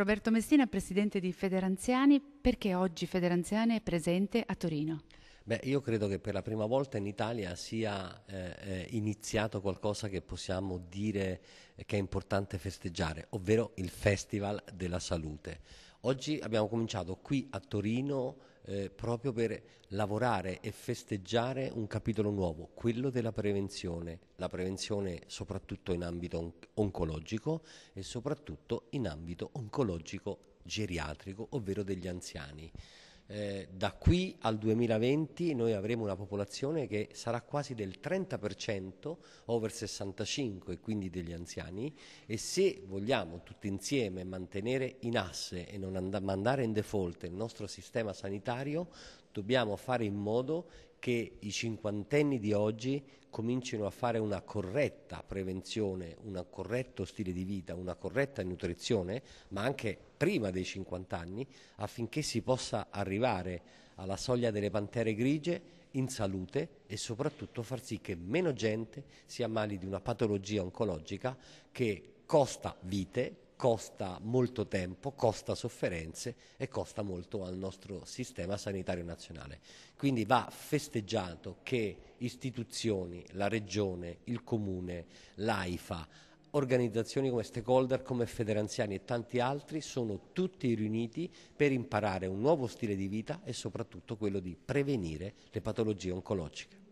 Roberto Messina, presidente di Federanziani, perché oggi Federanziani è presente a Torino? Beh, io credo che per la prima volta in Italia sia eh, eh iniziato qualcosa che possiamo dire che è importante festeggiare, ovvero il Festival della Salute. Oggi abbiamo cominciato qui a Torino eh, proprio per lavorare e festeggiare un capitolo nuovo, quello della prevenzione, la prevenzione soprattutto in ambito on- oncologico e soprattutto in ambito oncologico geriatrico, ovvero degli anziani eh, da qui al 2020 noi avremo una popolazione che sarà quasi del 30% over 65 e quindi degli anziani e se vogliamo tutti insieme mantenere in asse e non mandare in default il nostro sistema sanitario dobbiamo fare in modo che i cinquantenni di oggi comincino a fare una corretta prevenzione, un corretto stile di vita, una corretta nutrizione, ma anche prima dei 50 anni, affinché si possa arrivare alla soglia delle pantere grigie in salute e soprattutto far sì che meno gente si ammali di una patologia oncologica che costa vite, costa molto tempo, costa sofferenze e costa molto al nostro sistema sanitario nazionale. Quindi va festeggiato che istituzioni, la regione, il comune, l'AIFA, organizzazioni come stakeholder, come Federanziani e tanti altri sono tutti riuniti per imparare un nuovo stile di vita e soprattutto quello di prevenire le patologie oncologiche.